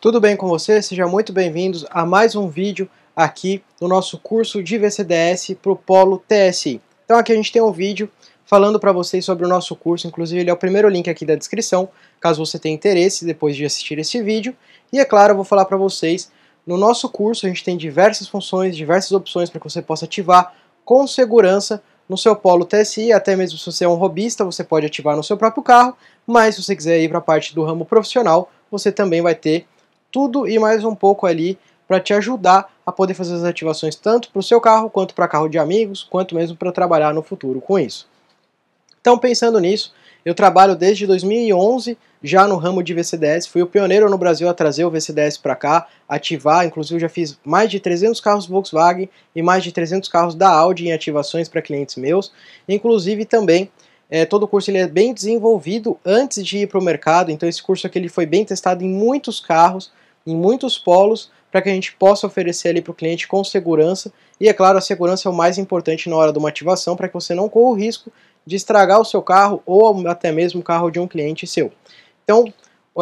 Tudo bem com você? Sejam muito bem-vindos a mais um vídeo aqui no nosso curso de VCDS para o Polo TSI. Então aqui a gente tem um vídeo falando para vocês sobre o nosso curso, inclusive ele é o primeiro link aqui da descrição, caso você tenha interesse depois de assistir esse vídeo. E é claro, eu vou falar para vocês, no nosso curso a gente tem diversas funções, diversas opções para que você possa ativar com segurança no seu polo TSI, até mesmo se você é um robista, você pode ativar no seu próprio carro, mas se você quiser ir para a parte do ramo profissional, você também vai ter tudo e mais um pouco ali para te ajudar a poder fazer as ativações tanto para o seu carro, quanto para carro de amigos, quanto mesmo para trabalhar no futuro com isso. Então, pensando nisso, eu trabalho desde 2011 já no ramo de VCDS, fui o pioneiro no Brasil a trazer o VCDS para cá, ativar, inclusive já fiz mais de 300 carros Volkswagen e mais de 300 carros da Audi em ativações para clientes meus, inclusive também é, todo o curso ele é bem desenvolvido antes de ir para o mercado, então esse curso aqui ele foi bem testado em muitos carros, em muitos polos, para que a gente possa oferecer ali para o cliente com segurança. E é claro, a segurança é o mais importante na hora de uma ativação, para que você não corra o risco de estragar o seu carro ou até mesmo o carro de um cliente seu. Então,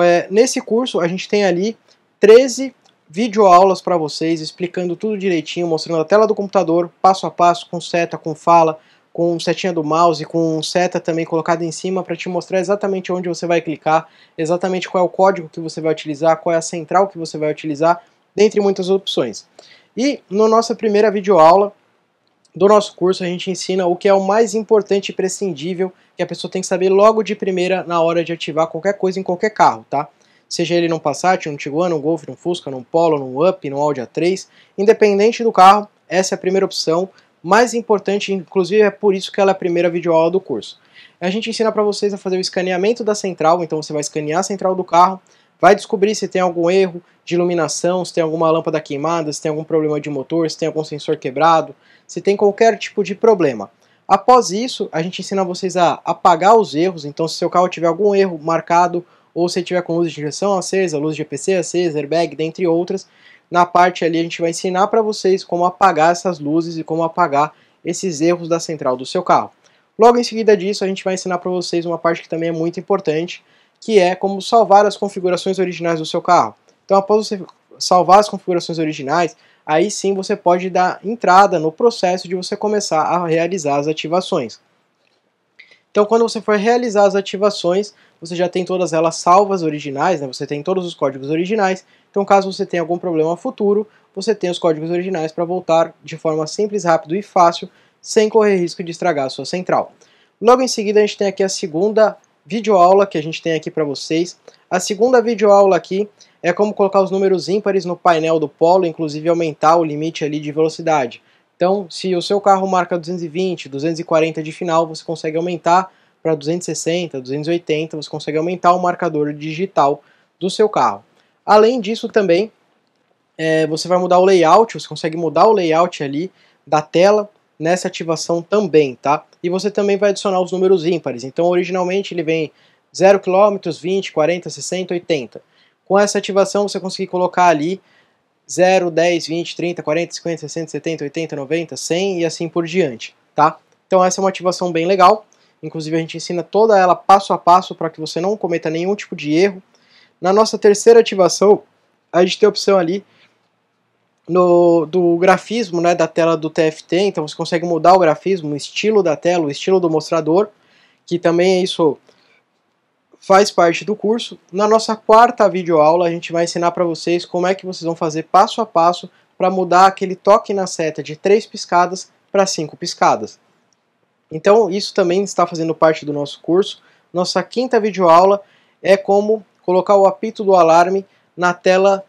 é, nesse curso a gente tem ali 13 vídeo aulas para vocês, explicando tudo direitinho, mostrando a tela do computador, passo a passo, com seta, com fala, com setinha do mouse, com seta também colocada em cima para te mostrar exatamente onde você vai clicar, exatamente qual é o código que você vai utilizar, qual é a central que você vai utilizar, dentre muitas opções. E na no nossa primeira videoaula do nosso curso, a gente ensina o que é o mais importante e prescindível que a pessoa tem que saber logo de primeira na hora de ativar qualquer coisa em qualquer carro, tá? Seja ele num Passat, num Tiguan, num Golf, num Fusca, num Polo, num Up, num Audi A3, independente do carro, essa é a primeira opção mais importante, inclusive é por isso que ela é a primeira videoaula do curso. A gente ensina para vocês a fazer o escaneamento da central, então você vai escanear a central do carro, vai descobrir se tem algum erro de iluminação, se tem alguma lâmpada queimada, se tem algum problema de motor, se tem algum sensor quebrado, se tem qualquer tipo de problema. Após isso, a gente ensina vocês a apagar os erros, então se seu carro tiver algum erro marcado, ou se tiver com luz de direção acesa, luz de EPC acesa, airbag, dentre outras, na parte ali a gente vai ensinar para vocês como apagar essas luzes e como apagar esses erros da central do seu carro. Logo em seguida disso, a gente vai ensinar para vocês uma parte que também é muito importante, que é como salvar as configurações originais do seu carro. Então, após você salvar as configurações originais, aí sim você pode dar entrada no processo de você começar a realizar as ativações. Então, quando você for realizar as ativações, você já tem todas elas salvas originais, né? você tem todos os códigos originais. Então, caso você tenha algum problema futuro, você tem os códigos originais para voltar de forma simples, rápido e fácil, sem correr risco de estragar a sua central. Logo em seguida, a gente tem aqui a segunda videoaula que a gente tem aqui para vocês. A segunda videoaula aqui é como colocar os números ímpares no painel do polo, inclusive aumentar o limite ali de velocidade. Então, se o seu carro marca 220, 240 de final, você consegue aumentar para 260, 280, você consegue aumentar o marcador digital do seu carro. Além disso, também é, você vai mudar o layout, você consegue mudar o layout ali da tela nessa ativação também, tá? E você também vai adicionar os números ímpares. Então, originalmente ele vem 0 km, 20, 40, 60, 80. Com essa ativação, você consegue colocar ali 0, 10, 20, 30, 40, 50, 60, 70, 80, 90, 100 e assim por diante, tá? Então essa é uma ativação bem legal. Inclusive a gente ensina toda ela passo a passo para que você não cometa nenhum tipo de erro. Na nossa terceira ativação, a gente tem a opção ali no, do grafismo né, da tela do TFT, então você consegue mudar o grafismo, o estilo da tela, o estilo do mostrador, que também é isso faz parte do curso. Na nossa quarta videoaula, a gente vai ensinar para vocês como é que vocês vão fazer passo a passo para mudar aquele toque na seta de três piscadas para cinco piscadas. Então, isso também está fazendo parte do nosso curso. Nossa quinta videoaula é como colocar o apito do alarme na tela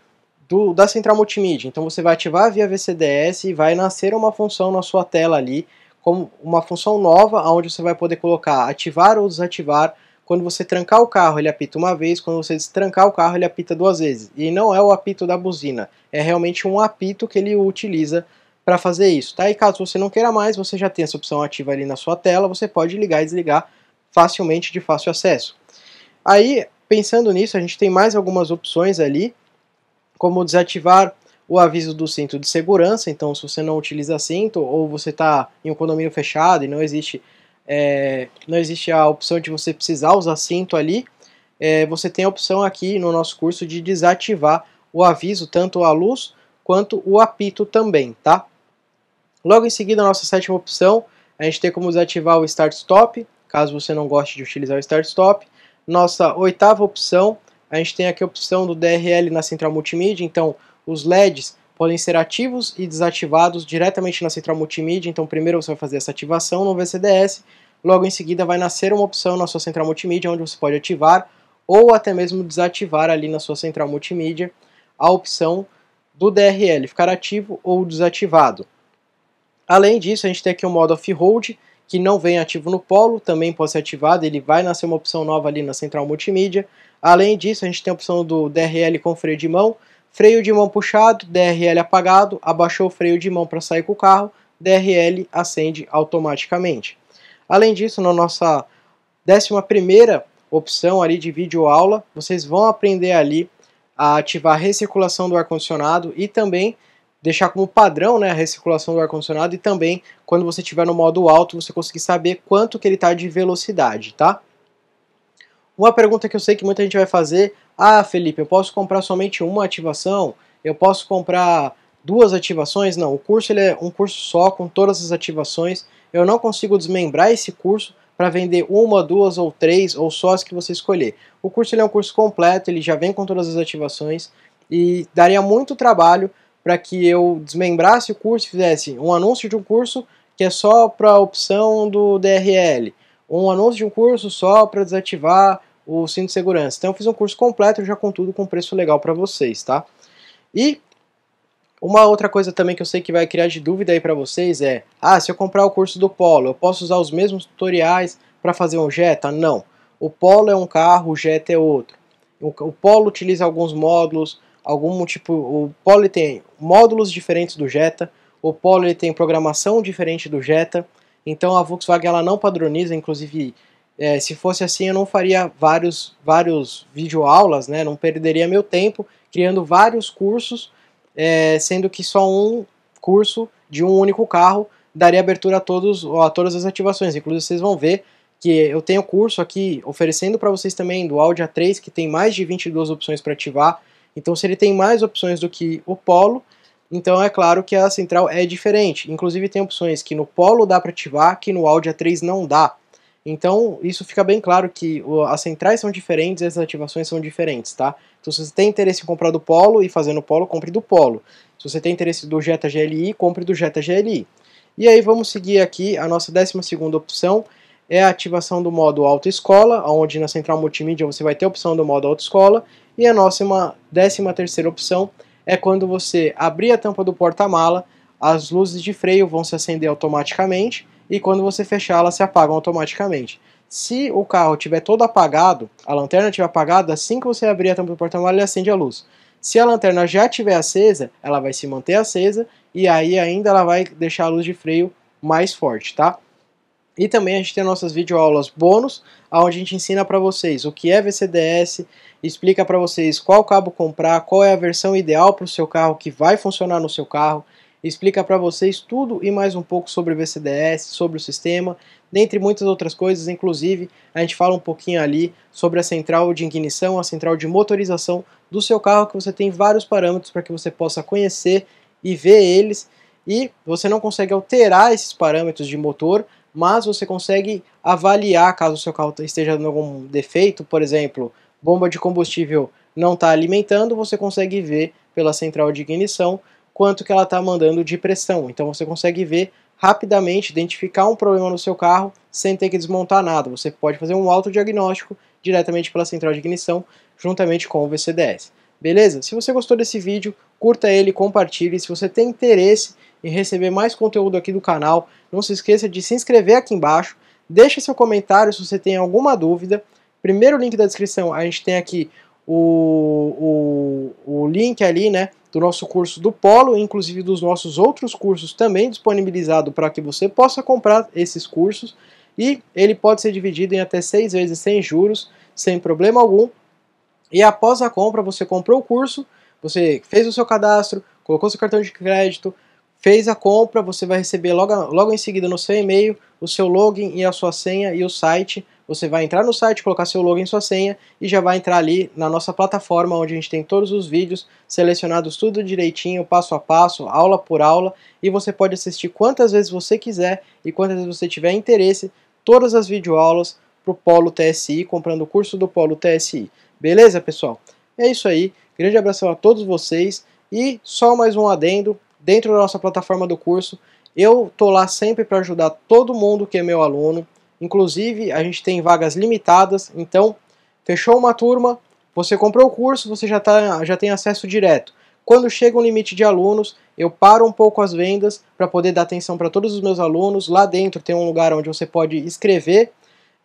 do, da central multimídia. Então, você vai ativar via VCDS e vai nascer uma função na sua tela ali, como uma função nova, onde você vai poder colocar ativar ou desativar quando você trancar o carro, ele apita uma vez, quando você destrancar o carro, ele apita duas vezes. E não é o apito da buzina, é realmente um apito que ele utiliza para fazer isso, tá? E caso você não queira mais, você já tem essa opção ativa ali na sua tela, você pode ligar e desligar facilmente de fácil acesso. Aí, pensando nisso, a gente tem mais algumas opções ali, como desativar o aviso do cinto de segurança, então se você não utiliza cinto ou você está em um condomínio fechado e não existe é, não existe a opção de você precisar usar cinto ali, é, você tem a opção aqui no nosso curso de desativar o aviso, tanto a luz quanto o apito também, tá? Logo em seguida, a nossa sétima opção, a gente tem como desativar o Start Stop, caso você não goste de utilizar o Start Stop. Nossa oitava opção, a gente tem aqui a opção do DRL na central multimídia, então os LEDs podem ser ativos e desativados diretamente na central multimídia. Então, primeiro você vai fazer essa ativação no VCDS, logo em seguida vai nascer uma opção na sua central multimídia onde você pode ativar ou até mesmo desativar ali na sua central multimídia a opção do DRL ficar ativo ou desativado. Além disso, a gente tem aqui o modo off-hold, que não vem ativo no polo, também pode ser ativado, ele vai nascer uma opção nova ali na central multimídia. Além disso, a gente tem a opção do DRL com freio de mão, Freio de mão puxado, DRL apagado, abaixou o freio de mão para sair com o carro, DRL acende automaticamente. Além disso, na nossa décima primeira opção ali de vídeo aula, vocês vão aprender ali a ativar a recirculação do ar-condicionado e também deixar como padrão né, a recirculação do ar-condicionado e também quando você estiver no modo alto você conseguir saber quanto que ele está de velocidade, tá? Uma pergunta que eu sei que muita gente vai fazer: Ah, Felipe, eu posso comprar somente uma ativação? Eu posso comprar duas ativações? Não, o curso ele é um curso só com todas as ativações. Eu não consigo desmembrar esse curso para vender uma, duas ou três ou só as que você escolher. O curso ele é um curso completo, ele já vem com todas as ativações e daria muito trabalho para que eu desmembrasse o curso e fizesse um anúncio de um curso que é só para a opção do DRL, um anúncio de um curso só para desativar o cinto de segurança. Então eu fiz um curso completo já com tudo com preço legal para vocês, tá? E uma outra coisa também que eu sei que vai criar de dúvida aí para vocês é: ah, se eu comprar o curso do Polo, eu posso usar os mesmos tutoriais para fazer um Jetta? Não. O Polo é um carro, o Jetta é outro. O, Polo utiliza alguns módulos, algum tipo, o Polo tem módulos diferentes do Jetta, o Polo tem programação diferente do Jetta. Então a Volkswagen ela não padroniza, inclusive é, se fosse assim, eu não faria vários, vários videoaulas, né? Não perderia meu tempo criando vários cursos, é, sendo que só um curso de um único carro daria abertura a, todos, a todas as ativações. Inclusive, vocês vão ver que eu tenho curso aqui oferecendo para vocês também do Audi A3, que tem mais de 22 opções para ativar. Então, se ele tem mais opções do que o Polo, então é claro que a central é diferente. Inclusive, tem opções que no Polo dá para ativar, que no Audi A3 não dá. Então, isso fica bem claro que as centrais são diferentes e as ativações são diferentes, tá? Então, se você tem interesse em comprar do Polo e fazer no Polo, compre do Polo. Se você tem interesse do Jetta GLI, compre do Jetta GLI. E aí, vamos seguir aqui a nossa 12 opção, é a ativação do modo autoescola, onde na central multimídia você vai ter a opção do modo autoescola, e a nossa 13 opção é quando você abrir a tampa do porta-mala, as luzes de freio vão se acender automaticamente e quando você fechar elas se apagam automaticamente. Se o carro tiver todo apagado, a lanterna estiver apagada, assim que você abrir a tampa do porta-malas, ele acende a luz. Se a lanterna já estiver acesa, ela vai se manter acesa e aí ainda ela vai deixar a luz de freio mais forte, tá? E também a gente tem nossas videoaulas bônus, onde a gente ensina para vocês o que é VCDS, explica para vocês qual cabo comprar, qual é a versão ideal para o seu carro, que vai funcionar no seu carro, explica para vocês tudo e mais um pouco sobre o VCDS, sobre o sistema, dentre muitas outras coisas, inclusive a gente fala um pouquinho ali sobre a central de ignição, a central de motorização do seu carro, que você tem vários parâmetros para que você possa conhecer e ver eles, e você não consegue alterar esses parâmetros de motor, mas você consegue avaliar caso o seu carro esteja dando algum defeito, por exemplo, bomba de combustível não está alimentando, você consegue ver pela central de ignição quanto que ela está mandando de pressão. Então você consegue ver rapidamente, identificar um problema no seu carro sem ter que desmontar nada. Você pode fazer um autodiagnóstico diretamente pela central de ignição, juntamente com o VCDS. Beleza? Se você gostou desse vídeo, curta ele, compartilhe. Se você tem interesse em receber mais conteúdo aqui do canal, não se esqueça de se inscrever aqui embaixo. Deixe seu comentário se você tem alguma dúvida. Primeiro link da descrição, a gente tem aqui o, o, o link ali, né? Do nosso curso do Polo, inclusive dos nossos outros cursos também disponibilizado para que você possa comprar esses cursos. E ele pode ser dividido em até seis vezes sem juros, sem problema algum. E após a compra, você comprou o curso, você fez o seu cadastro, colocou seu cartão de crédito, fez a compra, você vai receber logo, logo em seguida no seu e-mail o seu login e a sua senha e o site você vai entrar no site, colocar seu login e sua senha e já vai entrar ali na nossa plataforma onde a gente tem todos os vídeos selecionados tudo direitinho, passo a passo, aula por aula, e você pode assistir quantas vezes você quiser e quantas vezes você tiver interesse, todas as videoaulas para o Polo TSI, comprando o curso do Polo TSI. Beleza, pessoal? É isso aí. Grande abração a todos vocês e só mais um adendo dentro da nossa plataforma do curso. Eu tô lá sempre para ajudar todo mundo que é meu aluno. Inclusive, a gente tem vagas limitadas, então fechou uma turma, você comprou o curso, você já, tá, já tem acesso direto. Quando chega um limite de alunos, eu paro um pouco as vendas para poder dar atenção para todos os meus alunos. Lá dentro tem um lugar onde você pode escrever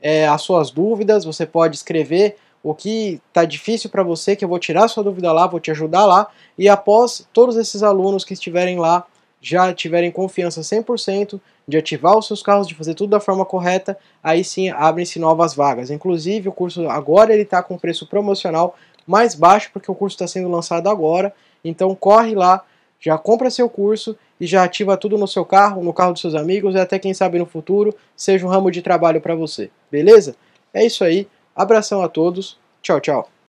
é, as suas dúvidas, você pode escrever o que está difícil para você, que eu vou tirar sua dúvida lá, vou te ajudar lá. E após todos esses alunos que estiverem lá já tiverem confiança 100%, de ativar os seus carros, de fazer tudo da forma correta, aí sim abrem-se novas vagas. Inclusive, o curso agora ele está com preço promocional mais baixo, porque o curso está sendo lançado agora. Então, corre lá, já compra seu curso e já ativa tudo no seu carro, no carro dos seus amigos e até quem sabe no futuro seja um ramo de trabalho para você. Beleza? É isso aí. Abração a todos. Tchau, tchau.